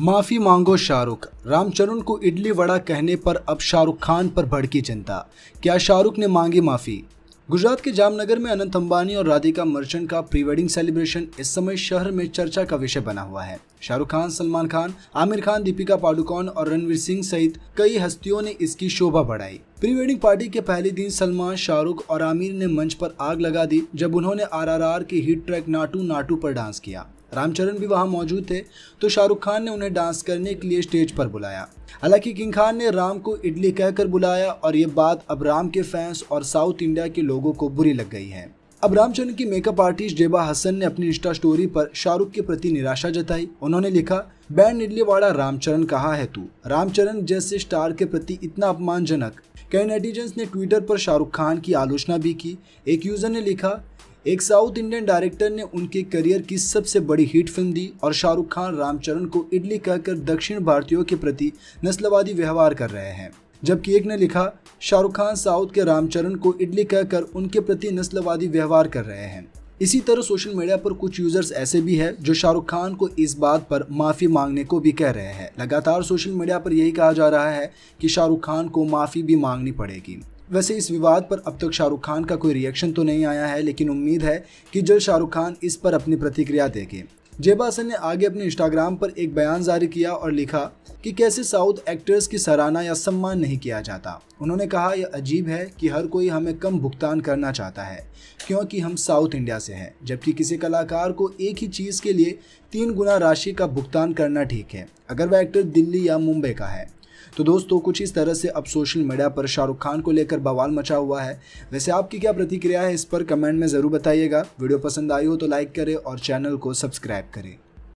माफी मांगो शाहरुख रामचरण को इडली वड़ा कहने पर अब शाहरुख खान पर भड़की चिंता क्या शाहरुख ने मांगी माफी गुजरात के जामनगर में अनंत अंबानी और राधिका मर्चेंट का प्री वेडिंग सेलिब्रेशन इस समय शहर में चर्चा का विषय बना हुआ है शाहरुख खान सलमान खान आमिर खान दीपिका पाडुकोन और रणवीर सिंह सहित कई हस्तियों ने इसकी शोभा बढ़ाई प्री वेडिंग पार्टी के पहले दिन सलमान शाहरुख और आमिर ने मंच पर आग लगा दी जब उन्होंने आरआरआर के हिट ट्रैक नाटू नाटू पर डांस किया रामचरण भी वहां मौजूद थे तो शाहरुख खान ने उन्हें डांस करने के लिए स्टेज पर बुलाया हालांकि किंग खान ने राम को इडली कहकर बुलाया और ये बात अब राम के फैंस और साउथ इंडिया के लोगों को बुरी लग गई है अब रामचरण की मेकअप आर्टिस्ट जेबा हसन ने अपनी इंस्टा स्टोरी पर शाहरुख के प्रति निराशा जताई उन्होंने लिखा बैंड इडली वाला रामचरण कहा है तू रामचरण जैसे स्टार के प्रति इतना अपमानजनक कई नेटिजन्स ने ट्विटर पर शाहरुख खान की आलोचना भी की एक यूजर ने लिखा एक साउथ इंडियन डायरेक्टर ने उनके करियर की सबसे बड़ी हिट फिल्म दी और शाहरुख खान रामचरण को इडली कहकर दक्षिण भारतीयों के प्रति नस्लवादी व्यवहार कर रहे हैं जबकि एक ने लिखा शाहरुख खान साउथ के रामचरण को इडली कहकर उनके प्रति नस्लवादी व्यवहार कर रहे हैं इसी तरह सोशल मीडिया पर कुछ यूजर्स ऐसे भी हैं जो शाहरुख खान को इस बात पर माफ़ी मांगने को भी कह रहे हैं लगातार सोशल मीडिया पर यही कहा जा रहा है कि शाहरुख खान को माफ़ी भी मांगनी पड़ेगी वैसे इस विवाद पर अब तक शाहरुख खान का कोई रिएक्शन तो नहीं आया है लेकिन उम्मीद है कि जल्द शाहरुख खान इस पर अपनी प्रतिक्रिया देंगे जेबा हसन ने आगे अपने इंस्टाग्राम पर एक बयान जारी किया और लिखा कि कैसे साउथ एक्टर्स की सराहना या सम्मान नहीं किया जाता उन्होंने कहा यह अजीब है कि हर कोई हमें कम भुगतान करना चाहता है क्योंकि हम साउथ इंडिया से हैं जबकि किसी कलाकार को एक ही चीज़ के लिए तीन गुना राशि का भुगतान करना ठीक है अगर वह एक्टर दिल्ली या मुंबई का है तो दोस्तों कुछ इस तरह से अब सोशल मीडिया पर शाहरुख खान को लेकर बवाल मचा हुआ है वैसे आपकी क्या प्रतिक्रिया है इस पर कमेंट में ज़रूर बताइएगा वीडियो पसंद आई हो तो लाइक करें और चैनल को सब्सक्राइब करें